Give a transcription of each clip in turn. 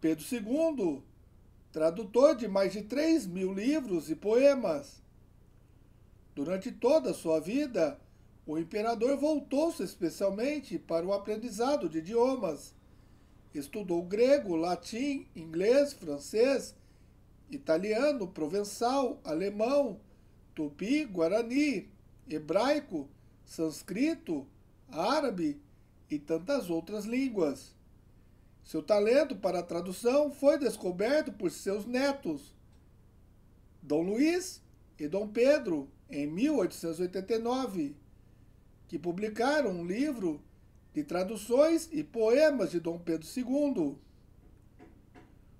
Pedro II, tradutor de mais de 3 mil livros e poemas. Durante toda a sua vida, o imperador voltou-se especialmente para o aprendizado de idiomas. Estudou grego, latim, inglês, francês, italiano, provençal, alemão, tupi, guarani, hebraico, sânscrito, árabe e tantas outras línguas. Seu talento para a tradução foi descoberto por seus netos, Dom Luís e Dom Pedro, em 1889, que publicaram um livro de traduções e poemas de Dom Pedro II.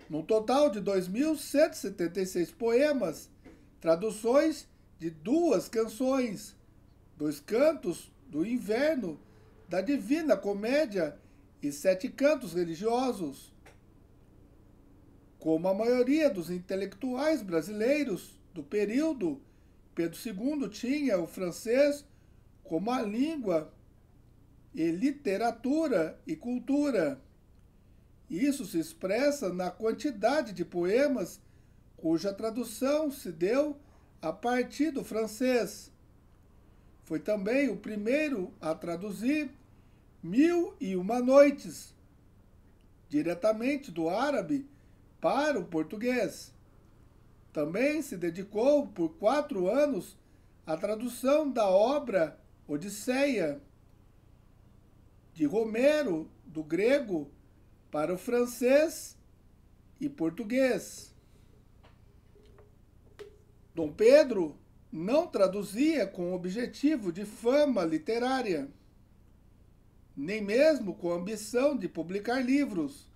Num total de 2.176 poemas, traduções de duas canções, dois cantos do inverno, da Divina Comédia e sete cantos religiosos. Como a maioria dos intelectuais brasileiros do período, Pedro II tinha o francês como a língua e literatura e cultura. Isso se expressa na quantidade de poemas cuja tradução se deu a partir do francês. Foi também o primeiro a traduzir Mil e Uma Noites, diretamente do árabe para o português. Também se dedicou por quatro anos à tradução da obra Odisseia, de Romero, do grego, para o francês e português. Dom Pedro não traduzia com o objetivo de fama literária nem mesmo com a ambição de publicar livros.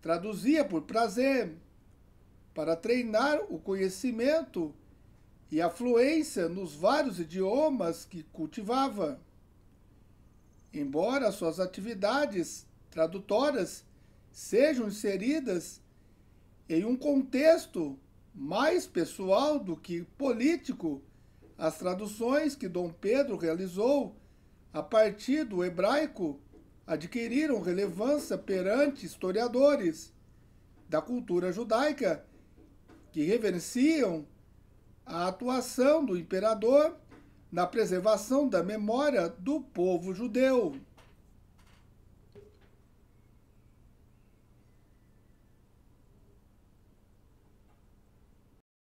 Traduzia por prazer, para treinar o conhecimento e a fluência nos vários idiomas que cultivava. Embora suas atividades tradutoras sejam inseridas em um contexto mais pessoal do que político, as traduções que Dom Pedro realizou a partir do hebraico, adquiriram relevância perante historiadores da cultura judaica que reverenciam a atuação do imperador na preservação da memória do povo judeu.